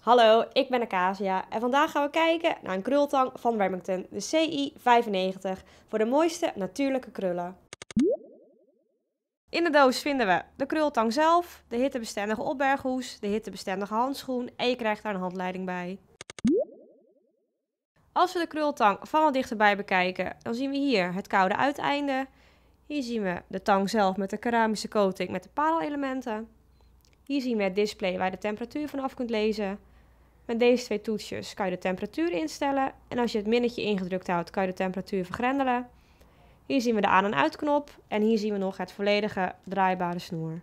Hallo, ik ben Acacia en vandaag gaan we kijken naar een krultang van Remington, de CI95, voor de mooiste natuurlijke krullen. In de doos vinden we de krultang zelf, de hittebestendige opberghoes, de hittebestendige handschoen en je krijgt daar een handleiding bij. Als we de krultang van dichterbij bekijken, dan zien we hier het koude uiteinde. Hier zien we de tang zelf met de keramische coating met de parelelementen. Hier zien we het display waar je de temperatuur van af kunt lezen. Met deze twee toetsjes kan je de temperatuur instellen. En als je het minnetje ingedrukt houdt, kan je de temperatuur vergrendelen. Hier zien we de aan- en uitknop. En hier zien we nog het volledige draaibare snoer.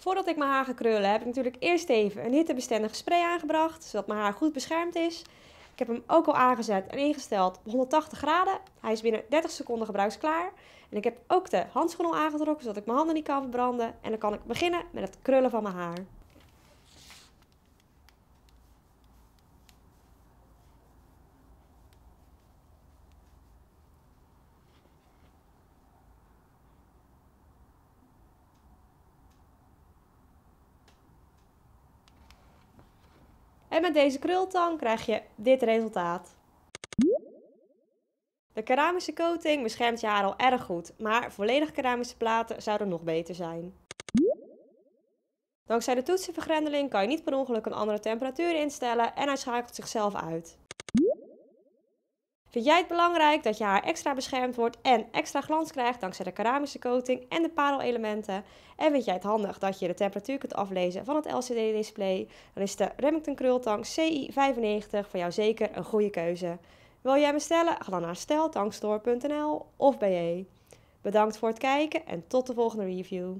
Voordat ik mijn haar ga krullen heb ik natuurlijk eerst even een hittebestendige spray aangebracht, zodat mijn haar goed beschermd is. Ik heb hem ook al aangezet en ingesteld op 180 graden. Hij is binnen 30 seconden gebruiksklaar. En ik heb ook de handschoen al aangetrokken, zodat ik mijn handen niet kan verbranden. En dan kan ik beginnen met het krullen van mijn haar. En met deze krultang krijg je dit resultaat. De keramische coating beschermt je haar al erg goed, maar volledig keramische platen zouden nog beter zijn. Dankzij de toetsenvergrendeling kan je niet per ongeluk een andere temperatuur instellen en hij schakelt zichzelf uit. Vind jij het belangrijk dat je haar extra beschermd wordt en extra glans krijgt dankzij de keramische coating en de parelelementen? En vind jij het handig dat je de temperatuur kunt aflezen van het LCD-display? Dan is de Remington Krultank CI95 voor jou zeker een goede keuze. Wil jij hem bestellen? Ga dan naar steltankstore.nl of bij je. Bedankt voor het kijken en tot de volgende review.